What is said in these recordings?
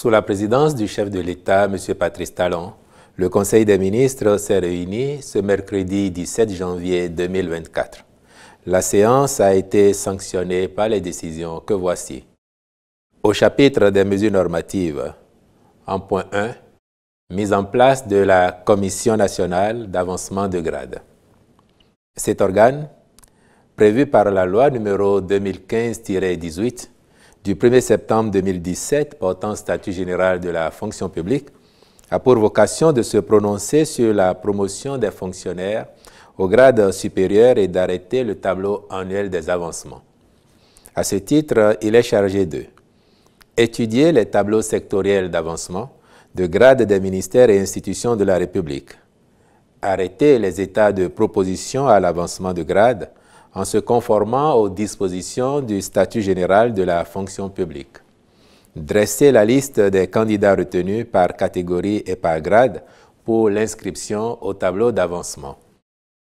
Sous la présidence du chef de l'État, M. Patrice Talon, le Conseil des ministres s'est réuni ce mercredi 17 janvier 2024. La séance a été sanctionnée par les décisions que voici. Au chapitre des mesures normatives, en point 1, mise en place de la Commission nationale d'avancement de grade. Cet organe, prévu par la loi numéro 2015-18 du 1er septembre 2017 portant statut général de la fonction publique a pour vocation de se prononcer sur la promotion des fonctionnaires au grade supérieur et d'arrêter le tableau annuel des avancements. À ce titre, il est chargé de étudier les tableaux sectoriels d'avancement de grade des ministères et institutions de la République, arrêter les états de proposition à l'avancement de grade, en se conformant aux dispositions du statut général de la fonction publique. Dresser la liste des candidats retenus par catégorie et par grade pour l'inscription au tableau d'avancement.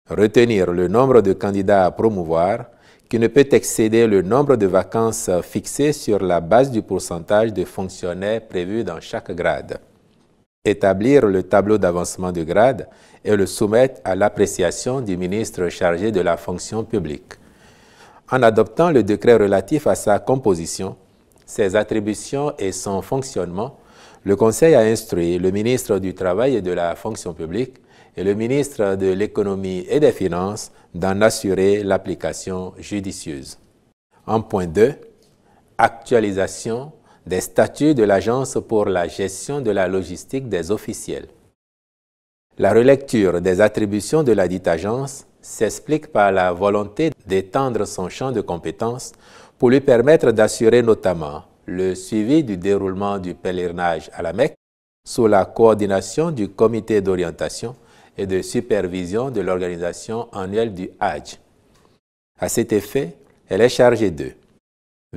Retenir le nombre de candidats à promouvoir qui ne peut excéder le nombre de vacances fixées sur la base du pourcentage de fonctionnaires prévus dans chaque grade établir le tableau d'avancement de grade et le soumettre à l'appréciation du ministre chargé de la fonction publique. En adoptant le décret relatif à sa composition, ses attributions et son fonctionnement, le Conseil a instruit le ministre du Travail et de la fonction publique et le ministre de l'Économie et des Finances d'en assurer l'application judicieuse. En point 2, actualisation des statuts de l'Agence pour la gestion de la logistique des officiels. La relecture des attributions de la dite agence s'explique par la volonté d'étendre son champ de compétences pour lui permettre d'assurer notamment le suivi du déroulement du pèlerinage à la Mecque sous la coordination du comité d'orientation et de supervision de l'organisation annuelle du Hajj. À cet effet, elle est chargée de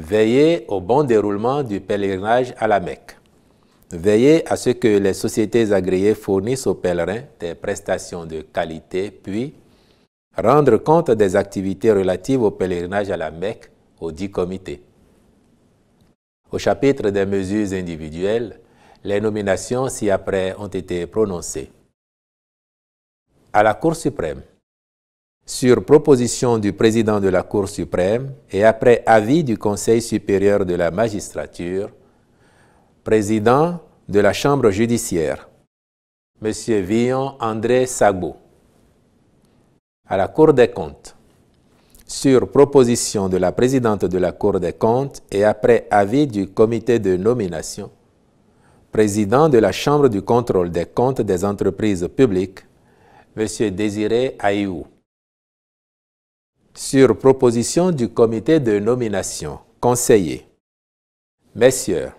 Veillez au bon déroulement du pèlerinage à la Mecque. Veillez à ce que les sociétés agréées fournissent aux pèlerins des prestations de qualité, puis rendre compte des activités relatives au pèlerinage à la Mecque aux dix comités. Au chapitre des mesures individuelles, les nominations ci-après ont été prononcées. À la Cour suprême, sur proposition du président de la Cour suprême et après avis du Conseil supérieur de la magistrature, président de la Chambre judiciaire, M. Villon André Sagbo, à la Cour des comptes, sur proposition de la présidente de la Cour des comptes et après avis du comité de nomination, président de la Chambre du contrôle des comptes des entreprises publiques, M. Désiré Ayou sur proposition du comité de nomination, conseillers, messieurs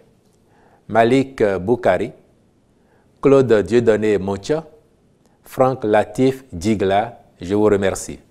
Malik Boukari, Claude Dieudonné Moncha, Franck Latif Digla, je vous remercie.